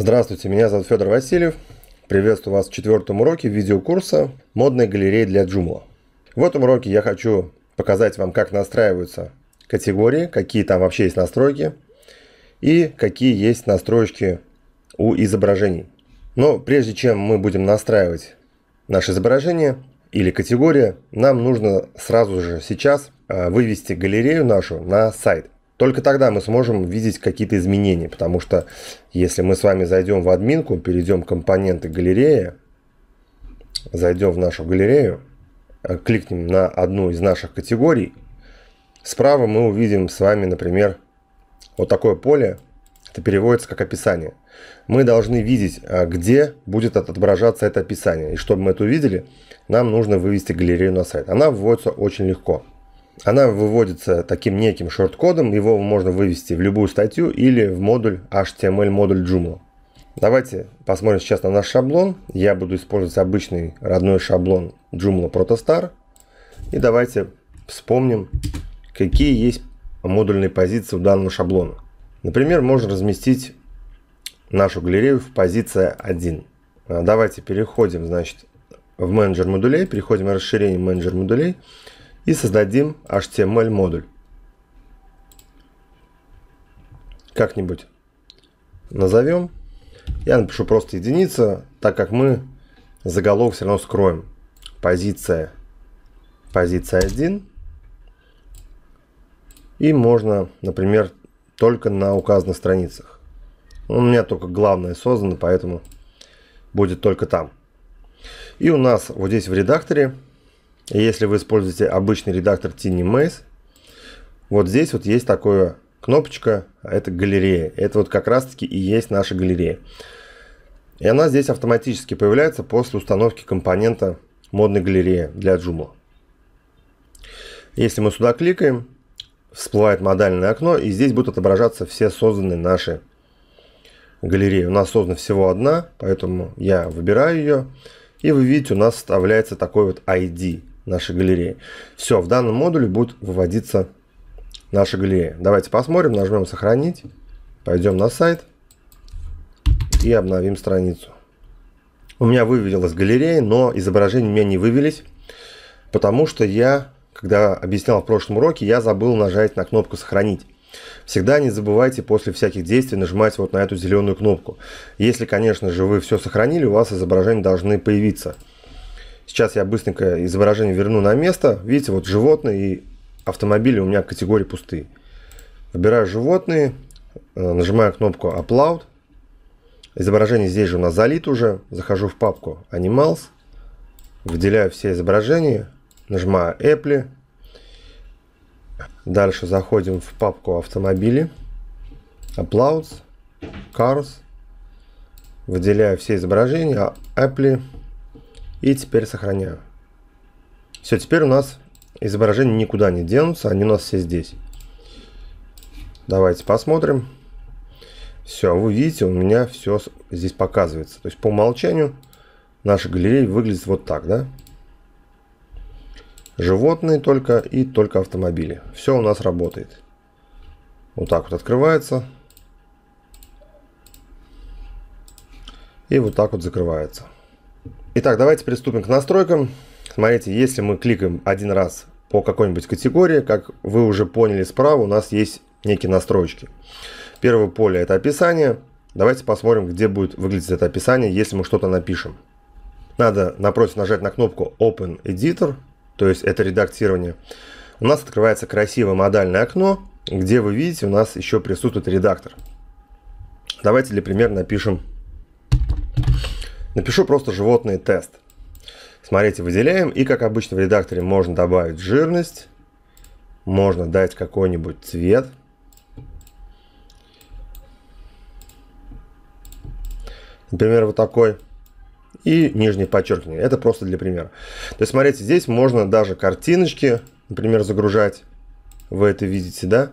Здравствуйте, меня зовут Федор Васильев. Приветствую вас в четвертом уроке видеокурса «Модные галереи для Joomla». В этом уроке я хочу показать вам, как настраиваются категории, какие там вообще есть настройки и какие есть настроечки у изображений. Но прежде чем мы будем настраивать наше изображение или категория, нам нужно сразу же сейчас э, вывести галерею нашу на сайт – только тогда мы сможем видеть какие-то изменения, потому что если мы с вами зайдем в админку, перейдем в компоненты галереи, зайдем в нашу галерею, э, кликнем на одну из наших категорий, справа мы увидим с вами, например, вот такое поле, это переводится как описание. Мы должны видеть, э, где будет отображаться это описание. И чтобы мы это увидели, нам нужно вывести галерею на сайт. Она вводится очень легко. Она выводится таким неким шорт-кодом, его можно вывести в любую статью или в модуль HTML модуль Joomla. Давайте посмотрим сейчас на наш шаблон. Я буду использовать обычный родной шаблон Joomla Protostar. И давайте вспомним, какие есть модульные позиции у данного шаблона. Например, можно разместить нашу галерею в позиция 1. А, давайте переходим, значит, в менеджер модулей, переходим в расширение менеджер модулей и создадим HTML модуль. Как-нибудь назовем. Я напишу просто единица, так как мы заголовок все равно скроем. Позиция, позиция 1. И можно, например, только на указанных страницах. Ну, у меня только главное создано, поэтому будет только там. И у нас вот здесь в редакторе если вы используете обычный редактор TinyMaze, вот здесь вот есть такая кнопочка, а это галерея. Это вот как раз таки и есть наша галерея. И она здесь автоматически появляется после установки компонента модной галереи для Joomla. Если мы сюда кликаем, всплывает модальное окно, и здесь будут отображаться все созданные наши галереи. У нас создана всего одна, поэтому я выбираю ее. И вы видите, у нас вставляется такой вот ID нашей галереи. Все, в данном модуле будет выводиться наша галерея. Давайте посмотрим, нажмем сохранить, пойдем на сайт и обновим страницу. У меня вывелась галерея, но изображения у меня не вывелись, потому что я, когда объяснял в прошлом уроке, я забыл нажать на кнопку «Сохранить». Всегда не забывайте после всяких действий нажимать вот на эту зеленую кнопку. Если, конечно же, вы все сохранили, у вас изображения должны появиться. Сейчас я быстренько изображение верну на место. Видите, вот животные и автомобили у меня категории пустые. Выбираю животные, э, нажимаю кнопку Upload. Изображение здесь же у нас залит уже. Захожу в папку Animals. Выделяю все изображения. Нажимаю Apple. Дальше заходим в папку автомобили. Uploads. Cars. Выделяю все изображения. Apple. И теперь сохраняю. Все, теперь у нас изображения никуда не денутся, они у нас все здесь. Давайте посмотрим. Все, вы видите, у меня все здесь показывается. То есть по умолчанию наша галерея выглядит вот так, да? Животные только и только автомобили. Все у нас работает. Вот так вот открывается. И вот так вот закрывается. Итак, давайте приступим к настройкам. Смотрите, если мы кликаем один раз по какой-нибудь категории, как вы уже поняли справа, у нас есть некие настройки. Первое поле это описание. Давайте посмотрим, где будет выглядеть это описание, если мы что-то напишем. Надо напротив нажать на кнопку Open Editor, то есть это редактирование. У нас открывается красивое модальное окно, где вы видите, у нас еще присутствует редактор. Давайте для примера напишем Напишу просто животный тест. Смотрите, выделяем. И, как обычно, в редакторе можно добавить жирность. Можно дать какой-нибудь цвет. Например, вот такой. И нижний подчеркивание. Это просто для примера. То есть, смотрите, здесь можно даже картиночки, например, загружать. Вы это видите, да?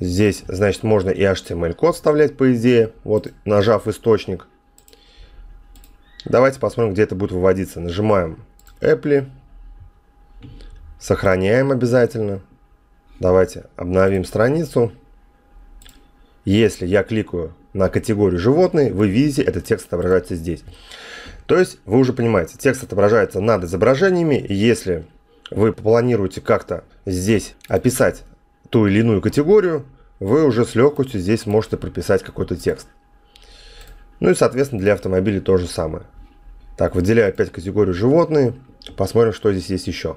Здесь, значит, можно и HTML-код вставлять, по идее. Вот, нажав источник. Давайте посмотрим, где это будет выводиться. Нажимаем Apple. Сохраняем обязательно. Давайте обновим страницу. Если я кликаю на категорию «Животные», вы видите, этот текст отображается здесь. То есть вы уже понимаете, текст отображается над изображениями. Если вы планируете как-то здесь описать ту или иную категорию, вы уже с легкостью здесь можете прописать какой-то текст. Ну и, соответственно, для автомобилей то же самое. Так, выделяю опять категорию животные. Посмотрим, что здесь есть еще.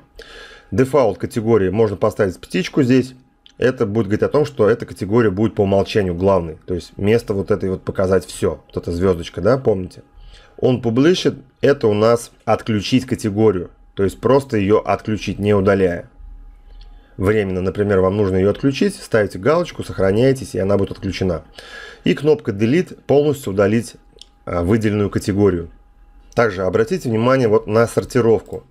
Дефаут категории можно поставить птичку здесь. Это будет говорить о том, что эта категория будет по умолчанию главной. То есть место вот этой вот показать все. Вот эта звездочка, да, помните? Он публишит это у нас отключить категорию. То есть просто ее отключить, не удаляя временно, например, вам нужно ее отключить, ставите галочку, сохраняетесь, и она будет отключена. И кнопка Delete полностью удалить а, выделенную категорию. Также обратите внимание вот на сортировку.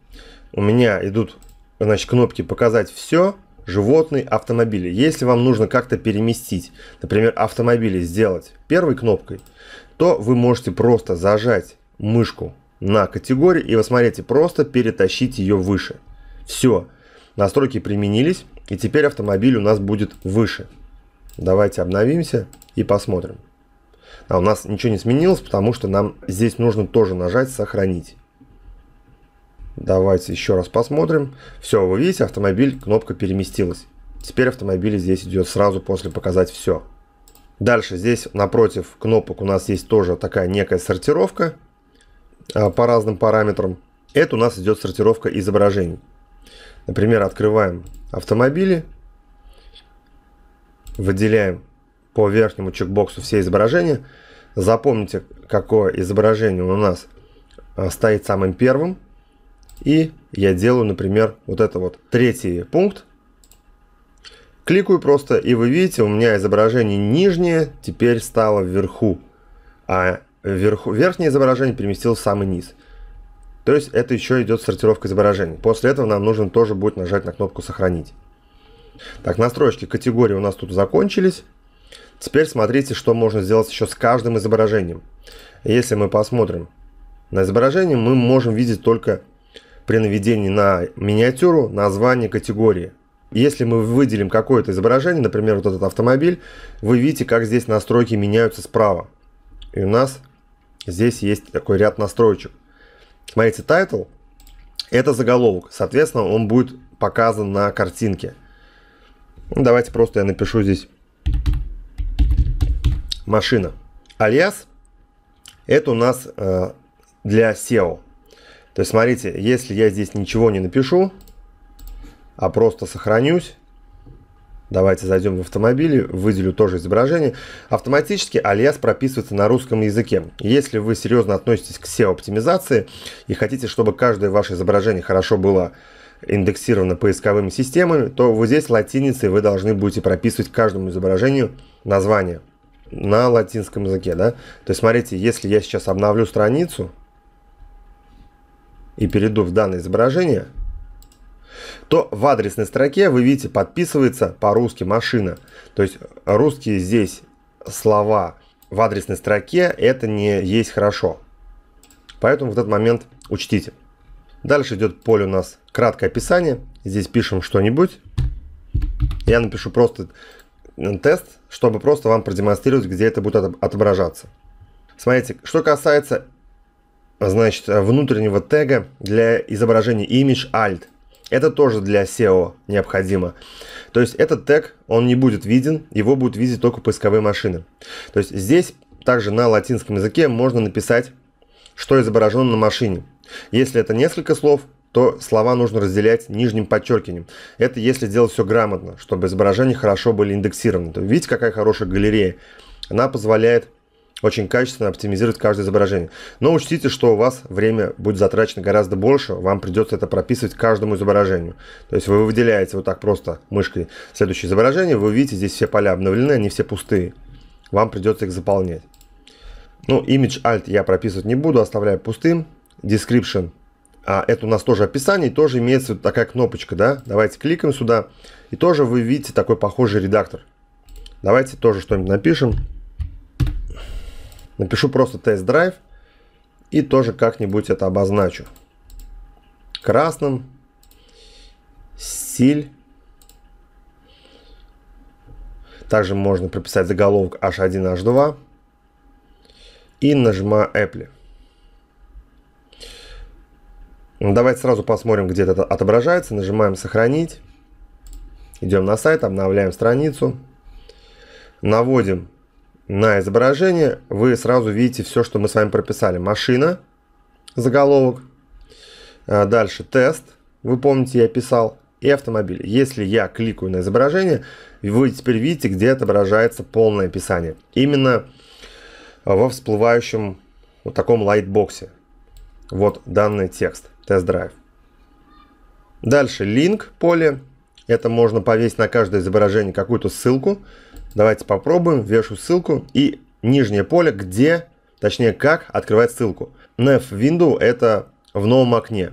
У меня идут значит, кнопки «Показать все», «Животные», «Автомобили». Если вам нужно как-то переместить, например, автомобили сделать первой кнопкой, то вы можете просто зажать мышку на категории и вы смотрите, просто перетащить ее выше. Все. Настройки применились, и теперь автомобиль у нас будет выше. Давайте обновимся и посмотрим. А у нас ничего не сменилось, потому что нам здесь нужно тоже нажать «Сохранить». Давайте еще раз посмотрим. Все, вы видите, автомобиль, кнопка переместилась. Теперь автомобиль здесь идет сразу после «Показать все». Дальше здесь напротив кнопок у нас есть тоже такая некая сортировка а, по разным параметрам. Это у нас идет сортировка изображений. Например, открываем автомобили, выделяем по верхнему чекбоксу все изображения. Запомните, какое изображение у нас а, стоит самым первым. И я делаю, например, вот это вот третий пункт. Кликаю просто, и вы видите, у меня изображение нижнее теперь стало вверху, а вверху, верхнее изображение переместилось в самый низ. То есть это еще идет сортировка изображений. После этого нам нужно тоже будет нажать на кнопку «Сохранить». Так, настройки категории у нас тут закончились. Теперь смотрите, что можно сделать еще с каждым изображением. Если мы посмотрим на изображение, мы можем видеть только при наведении на миниатюру название категории. Если мы выделим какое-то изображение, например, вот этот автомобиль, вы видите, как здесь настройки меняются справа. И у нас здесь есть такой ряд настроечек. Смотрите, тайтл – это заголовок. Соответственно, он будет показан на картинке. Ну, давайте просто я напишу здесь машина. Алиас – это у нас э, для SEO. То есть, смотрите, если я здесь ничего не напишу, а просто сохранюсь, Давайте зайдем в автомобили, выделю тоже изображение. Автоматически alias прописывается на русском языке. Если вы серьезно относитесь к SEO-оптимизации и хотите, чтобы каждое ваше изображение хорошо было индексировано поисковыми системами, то вот здесь латиницей вы должны будете прописывать каждому изображению название на латинском языке. Да? То есть смотрите, если я сейчас обновлю страницу и перейду в данное изображение – то в адресной строке вы видите подписывается по-русски машина. То есть русские здесь слова в адресной строке это не есть хорошо. Поэтому в этот момент учтите. Дальше идет поле у нас краткое описание. Здесь пишем что-нибудь. Я напишу просто э, тест, чтобы просто вам продемонстрировать, где это будет отображаться. Смотрите, что касается значит, внутреннего тега для изображения image alt. Это тоже для SEO необходимо. То есть этот тег, он не будет виден, его будут видеть только поисковые машины. То есть здесь также на латинском языке можно написать, что изображено на машине. Если это несколько слов, то слова нужно разделять нижним подчеркиванием. Это если делать все грамотно, чтобы изображения хорошо были индексированы. То видите, какая хорошая галерея. Она позволяет очень качественно оптимизировать каждое изображение. Но учтите, что у вас время будет затрачено гораздо больше, вам придется это прописывать каждому изображению. То есть вы выделяете вот так просто мышкой следующее изображение, вы видите, здесь все поля обновлены, они все пустые. Вам придется их заполнять. Ну, image alt я прописывать не буду, оставляю пустым. Description а это у нас тоже описание, и тоже имеется вот такая кнопочка, да? Давайте кликаем сюда, и тоже вы видите такой похожий редактор. Давайте тоже что-нибудь напишем. Напишу просто тест-драйв и тоже как-нибудь это обозначу. Красным. Стиль. Также можно прописать заголовок H1, H2. И нажимаю Apple. Ну, давайте сразу посмотрим, где это отображается. Нажимаем «Сохранить». Идем на сайт, обновляем страницу. Наводим на изображение вы сразу видите все, что мы с вами прописали. Машина, заголовок. Э, дальше тест. Вы помните, я писал. И автомобиль. Если я кликаю на изображение, вы теперь видите, где отображается полное описание. Именно во всплывающем вот таком лайтбоксе. Вот данный текст. Тест-драйв. Дальше link поле. Это можно повесить на каждое изображение какую-то ссылку. Давайте попробуем, вешу ссылку и нижнее поле, где, точнее как открывать ссылку. Nav Window это в новом окне.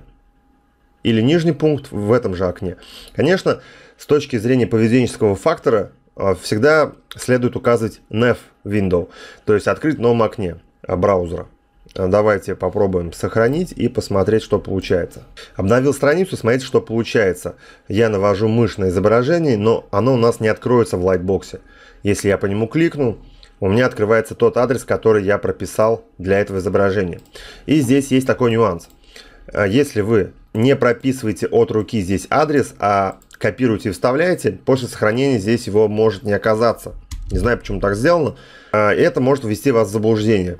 Или нижний пункт в этом же окне. Конечно, с точки зрения поведенческого фактора э, всегда следует указывать nav window, то есть открыть в новом окне э, браузера. Э, давайте попробуем сохранить и посмотреть, что получается. Обновил страницу, смотрите, что получается. Я навожу мышь на изображение, но оно у нас не откроется в лайтбоксе. Если я по нему кликну, у меня открывается тот адрес, который я прописал для этого изображения. И здесь есть такой нюанс. Э, если вы не прописываете от руки здесь адрес, а копируете и вставляете, после сохранения здесь его может не оказаться. Не знаю, почему так сделано. Э, это может ввести вас в заблуждение.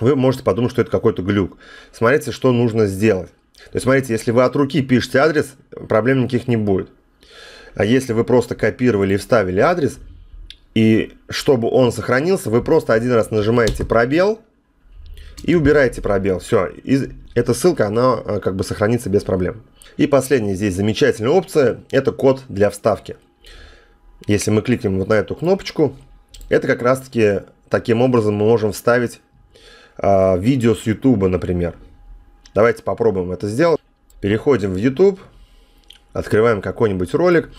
Вы можете подумать, что это какой-то глюк. Смотрите, что нужно сделать. То есть, смотрите, если вы от руки пишете адрес, проблем никаких не будет. А если вы просто копировали и вставили адрес – и чтобы он сохранился, вы просто один раз нажимаете пробел и убираете пробел. Все, и эта ссылка, она э, как бы сохранится без проблем. И последняя здесь замечательная опция, это код для вставки. Если мы кликнем вот на эту кнопочку, это как раз таки таким образом мы можем вставить э, видео с YouTube, например. Давайте попробуем это сделать. Переходим в YouTube, открываем какой-нибудь ролик.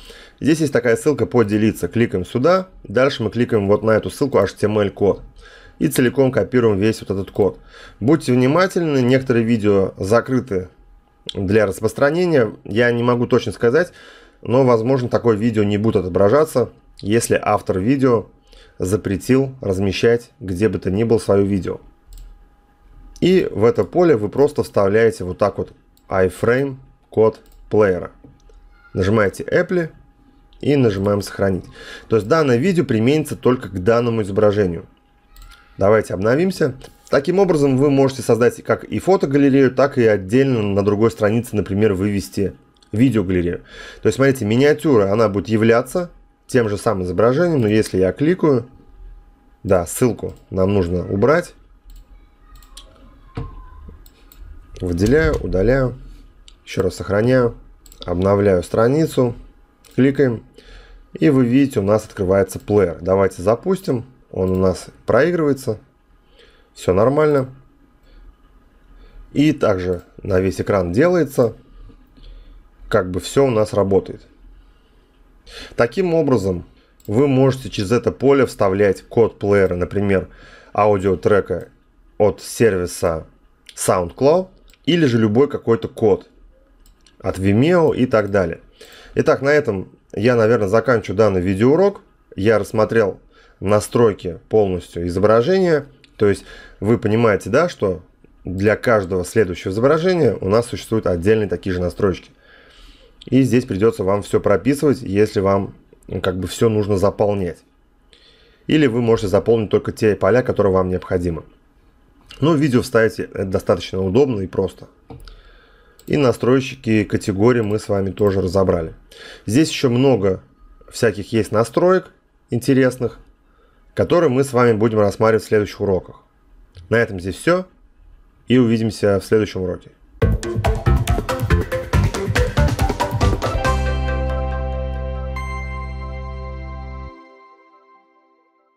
Здесь есть такая ссылка «Поделиться». Кликаем сюда, дальше мы кликаем вот на эту ссылку HTML-код и целиком копируем весь вот этот код. Будьте внимательны, некоторые видео закрыты для распространения. Я не могу точно сказать, но, возможно, такое видео не будет отображаться, если автор видео запретил размещать где бы то ни было свое видео. И в это поле вы просто вставляете вот так вот iframe код плеера. Нажимаете Apple, и нажимаем сохранить. То есть данное видео применится только к данному изображению. Давайте обновимся. Таким образом вы можете создать как и фотогалерею, так и отдельно на другой странице, например, вывести видеогалерею. То есть смотрите, миниатюра, она будет являться тем же самым изображением, но если я кликаю, да, ссылку нам нужно убрать. Выделяю, удаляю, еще раз сохраняю, обновляю страницу. Кликаем. И вы видите, у нас открывается плеер. Давайте запустим. Он у нас проигрывается. Все нормально. И также на весь экран делается. Как бы все у нас работает. Таким образом, вы можете через это поле вставлять код плеера, например, аудиотрека от сервиса SoundCloud или же любой какой-то код от Vimeo и так далее. Итак, на этом я, наверное, заканчиваю данный видеоурок. Я рассмотрел настройки полностью изображения. То есть вы понимаете, да, что для каждого следующего изображения у нас существуют отдельные такие же настройки. И здесь придется вам все прописывать, если вам ну, как бы все нужно заполнять. Или вы можете заполнить только те поля, которые вам необходимы. Но ну, видео вставить э, достаточно удобно и просто. И настройщики категории мы с вами тоже разобрали. Здесь еще много всяких есть настроек интересных, которые мы с вами будем рассматривать в следующих уроках. На этом здесь все. И увидимся в следующем уроке.